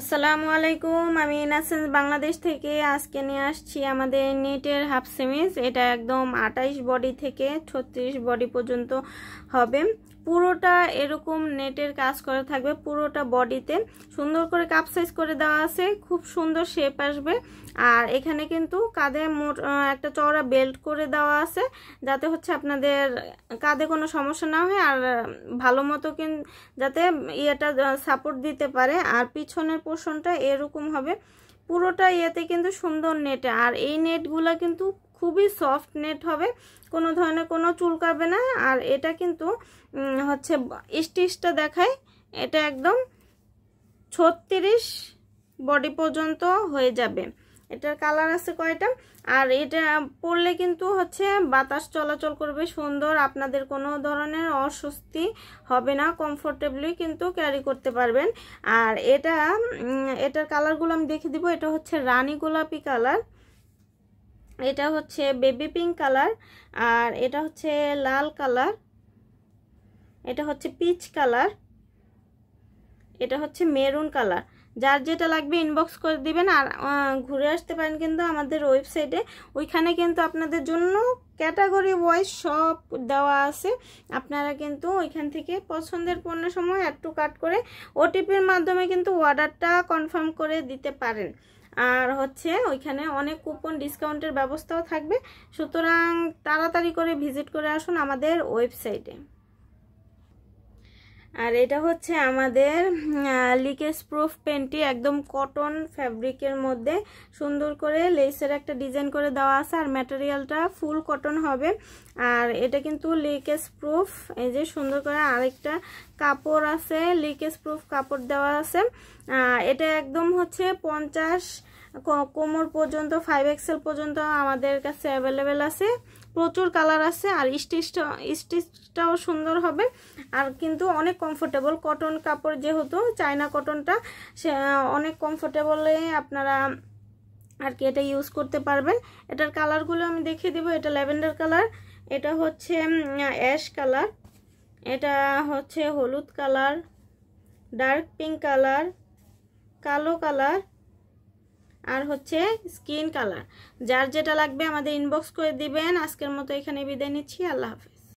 আসসালামু আলাইকুম আমি নাসেন্স বাংলাদেশ থেকে আজকে নিয়ে আসছি আমাদের নেটের হাফ সেমিস এটা একদম আটাইশ বডি থেকে ছত্রিশ বডি পর্যন্ত হবে পুরোটা এরকম নেটের কাজ করে থাকবে পুরোটা বডিতে সুন্দর করে কাপ সাইজ করে দেওয়া আছে খুব সুন্দর শেপ আসবে আর এখানে কিন্তু কাঁধে মোট একটা চওড়া বেল্ট করে দেওয়া আছে যাতে হচ্ছে আপনাদের কাঁধে কোনো সমস্যা না হয় আর ভালো মতো যাতে ইয়েটা সাপোর্ট দিতে পারে আর পিছনের পোর্শনটা এরকম হবে পুরোটা ইয়েতে কিন্তু সুন্দর নেটে আর এই নেটগুলো কিন্তু খুবই সফট নেট হবে কোনো ধরনের কোনো চুলকাবে না আর এটা কিন্তু হচ্ছে স্টিচটা দেখায় এটা একদম ছত্রিশ বডি পর্যন্ত হয়ে যাবে এটার কালার আছে কয়টা আর এটা পরলে কিন্তু হচ্ছে বাতাস চলাচল করবে সুন্দর আপনাদের কোনো ধরনের অস্বস্তি হবে না কমফোর্টেবলি কিন্তু ক্যারি করতে পারবেন আর এটা এটার কালারগুলো আমি দেখে দিব এটা হচ্ছে রানী গোলাপি কালার এটা হচ্ছে বেবি পিঙ্ক কালার আর এটা হচ্ছে লাল কালার এটা হচ্ছে পিচ কালার এটা হচ্ছে মেরুন কালার যার যেটা লাগবে ইনবক্স করে দিবেন আর ঘুরে আসতে পারেন কিন্তু আমাদের ওয়েবসাইটে ওইখানে কিন্তু আপনাদের জন্য ক্যাটাগরি ওয়াইজ সব দেওয়া আছে আপনারা কিন্তু ওইখান থেকে পছন্দের পণ্য সময় একটু টু কাট করে ওটিপির মাধ্যমে কিন্তু অর্ডারটা কনফার্ম করে দিতে পারেন আর হচ্ছে ওইখানে অনেক কুপন ডিসকাউন্টের ব্যবস্থাও থাকবে সুতরাং তাড়াতাড়ি করে ভিজিট করে আসুন আমাদের ওয়েবসাইটে আর এটা হচ্ছে আমাদের লিকেজ প্রুফ প্যান্টটি একদম কটন ফ্যাব্রিকের মধ্যে সুন্দর করে লেসের একটা ডিজাইন করে দেওয়া আছে আর ম্যাটেরিয়ালটা ফুল কটন হবে আর এটা কিন্তু লিকেজ প্রুফ এই যে সুন্দর করে আরেকটা কাপড় আছে লিকেজ প্রুফ কাপড় দেওয়া আছে এটা একদম হচ্ছে পঞ্চাশ কোমর পর্যন্ত ফাইভ এক্সেল পর্যন্ত আমাদের কাছে অ্যাভেলেবেল আছে প্রচুর কালার আছে আর স্টিচটা স্টিচটাও সুন্দর হবে আর কিন্তু অনেক কমফোর্টেবল কটন কাপড় যেহেতু চায়না কটনটা সে অনেক কমফোর্টেবলে আপনারা আর কি এটা ইউজ করতে পারবেন এটার কালারগুলো আমি দেখিয়ে দেবো এটা ল্যাভেন্ডার কালার এটা হচ্ছে অ্যাশ কালার এটা হচ্ছে হলুদ কালার ডার্ক পিঙ্ক কালার কালো কালার আর হচ্ছে স্কিন কালার যার যেটা লাগবে আমাদের ইনবক্স করে দিবেন আজকের মতো এখানে বিদায় নিচ্ছি আল্লাহ হাফেজ